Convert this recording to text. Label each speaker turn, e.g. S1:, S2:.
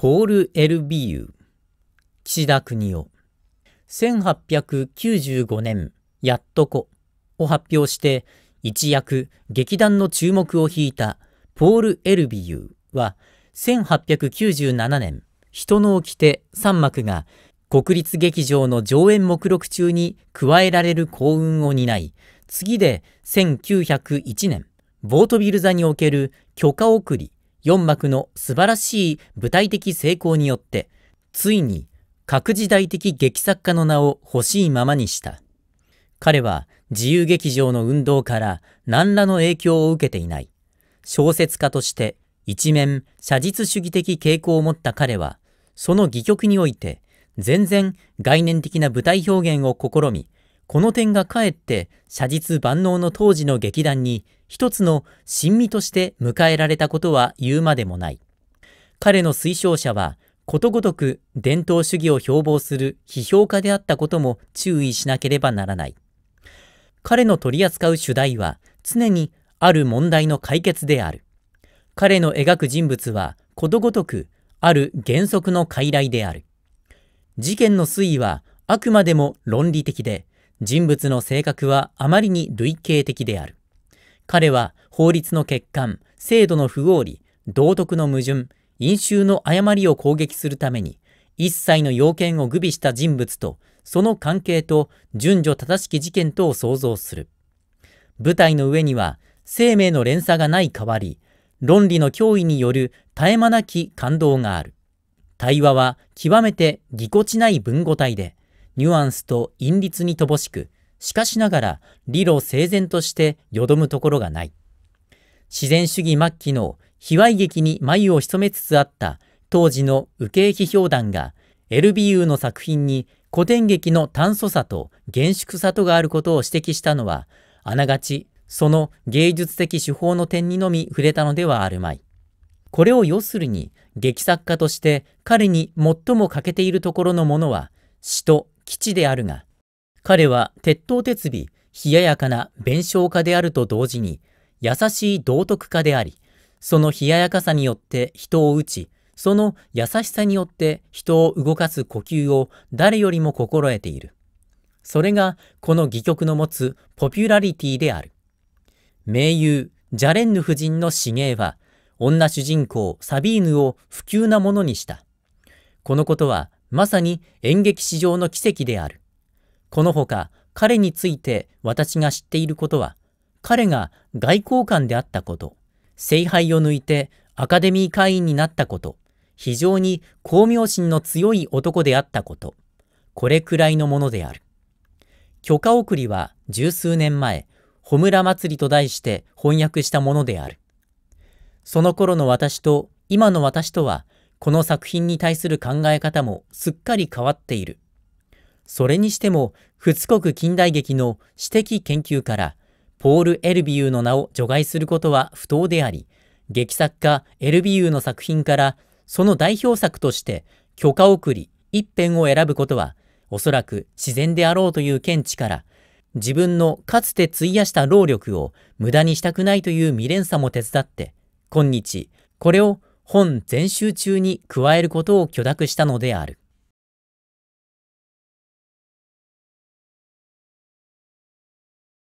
S1: ポール・エルビーユ岸田国夫1895年「やっとこ」を発表して一躍劇団の注目を引いたポール・エルビーユは1897年「人の起きて三幕が国立劇場の上演目録中に加えられる幸運を担い次で1901年ボートビル座における許可送り4幕の素晴らしい舞台的成功によって、ついに各時代的劇作家の名を欲しいままにした。彼は自由劇場の運動から何らの影響を受けていない。小説家として一面写実主義的傾向を持った彼は、その戯曲において全然概念的な舞台表現を試み、この点がかえって写実万能の当時の劇団に一つの親身として迎えられたことは言うまでもない。彼の推奨者はことごとく伝統主義を標榜する批評家であったことも注意しなければならない。彼の取り扱う主題は常にある問題の解決である。彼の描く人物はことごとくある原則の傀儡である。事件の推移はあくまでも論理的で、人物の性格はあまりに類型的である。彼は法律の欠陥、制度の不合理、道徳の矛盾、飲酒の誤りを攻撃するために、一切の要件を具備した人物と、その関係と順序正しき事件とを想像する。舞台の上には、生命の連鎖がない代わり、論理の脅威による絶え間なき感動がある。対話は極めてぎこちない文語体で、ニュアンスと韻律に乏しく、しかしながら理路整然として淀むところがない。自然主義末期の卑猥劇に眉を潜めつつあった当時の右傾批評団が、エル u ーユの作品に古典劇の炭素さと厳粛さとがあることを指摘したのは、あながちその芸術的手法の点にのみ触れたのではあるまい。これを要するに、劇作家として彼に最も欠けているところのものは、詩と基地であるが、彼は鉄頭鉄尾、冷ややかな弁償家であると同時に、優しい道徳家であり、その冷ややかさによって人を打ち、その優しさによって人を動かす呼吸を誰よりも心得ている。それがこの戯曲の持つポピュラリティである。名優、ジャレンヌ夫人の死芸は、女主人公サビーヌを不朽なものにした。このことはまさに演劇史上の奇跡である。このほか彼について私が知っていることは、彼が外交官であったこと、聖杯を抜いてアカデミー会員になったこと、非常に巧妙心の強い男であったこと、これくらいのものである。許可送りは十数年前、穂村祭りと題して翻訳したものである。その頃の私と今の私とはこの作品に対する考え方もすっかり変わっている。それにしても、仏国近代劇の私的研究から、ポール・エルビユーの名を除外することは不当であり、劇作家エルビユーの作品から、その代表作として許可送り、一編を選ぶことは、おそらく自然であろうという見地から、自分のかつて費やした労力を無駄にしたくないという未練さも手伝って、今日、これを本全集中に加えることを許諾したのである。